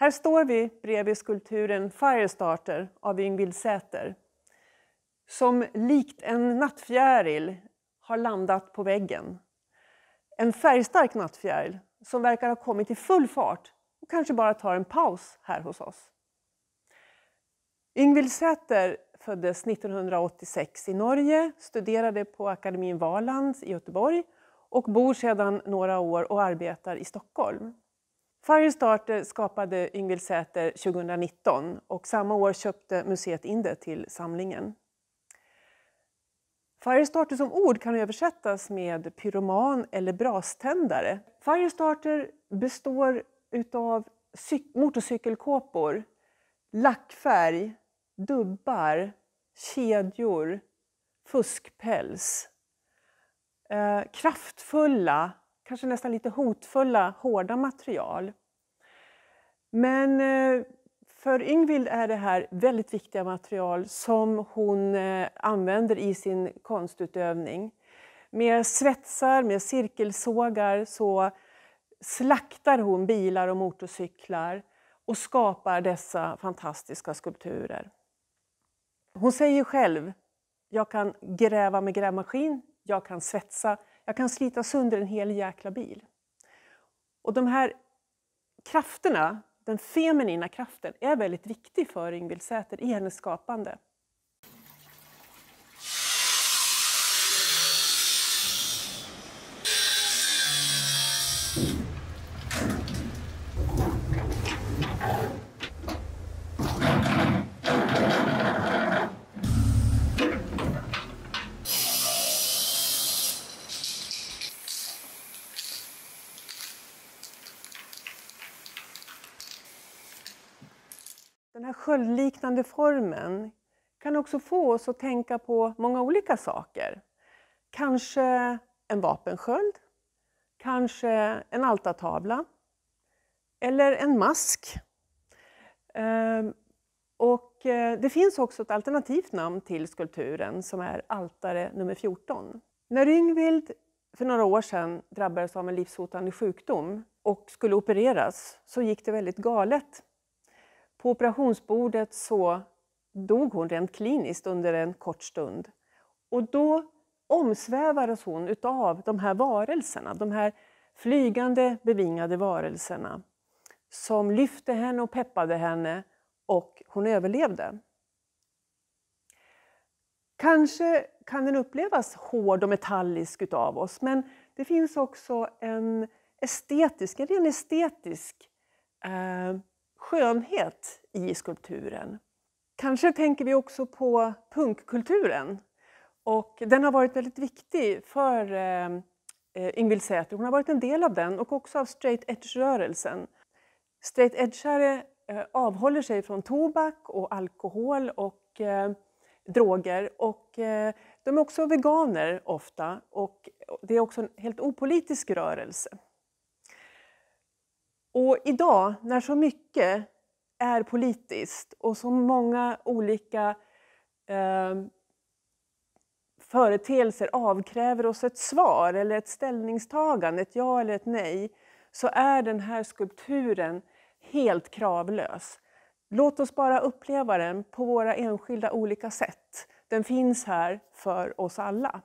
Här står vi bredvid skulpturen Firestarter av Yngvild Säter som likt en nattfjäril har landat på väggen. En färgstark nattfjäril som verkar ha kommit i full fart och kanske bara tar en paus här hos oss. Yngvild Säter föddes 1986 i Norge, studerade på Akademin Valands i Göteborg och bor sedan några år och arbetar i Stockholm. Firestarter skapade Yngvild Säter 2019 och samma år köpte museet in det till samlingen. Firestarter som ord kan översättas med pyroman eller braständare. Firestarter består av motorcykelkåpor, lackfärg, dubbar, kedjor, fuskpäls. Eh, kraftfulla kanske nästan lite hotfulla, hårda material. Men eh, för Yngvild är det här väldigt viktiga material som hon eh, använder i sin konstutövning. Med svetsar, med cirkelsågar så slaktar hon bilar och motorcyklar och skapar dessa fantastiska skulpturer. Hon säger själv, jag kan gräva med grävmaskin, jag kan svetsa, jag kan slita sönder en hel jäkla bil. Och de här krafterna, den feminina kraften, är väldigt viktig för Ingvild Säter i hennes skapande. Den här sköldliknande formen kan också få oss att tänka på många olika saker. Kanske en vapensköld, kanske en altartavla eller en mask. Ehm, och eh, det finns också ett alternativt namn till skulpturen som är altare nummer 14. När Yngvild för några år sedan drabbades av en livshotande sjukdom och skulle opereras så gick det väldigt galet på operationsbordet så dog hon rent kliniskt under en kort stund. Och då omsvävades hon utav de här varelserna, de här flygande bevingade varelserna som lyfte henne och peppade henne och hon överlevde. Kanske kan den upplevas hård och metallisk utav oss men det finns också en estetisk, en ren estetisk eh, skönhet i skulpturen. Kanske tänker vi också på punkkulturen. Och den har varit väldigt viktig för eh, eh Ingvild Säter. Hon har varit en del av den och också av straight edge-rörelsen. Straight edgare eh, avhåller sig från tobak och alkohol och eh, droger. Och, eh, de är också veganer ofta och det är också en helt opolitisk rörelse. Och idag, när så mycket är politiskt och så många olika eh, företeelser avkräver oss ett svar eller ett ställningstagande, ett ja eller ett nej, så är den här skulpturen helt kravlös. Låt oss bara uppleva den på våra enskilda olika sätt. Den finns här för oss alla.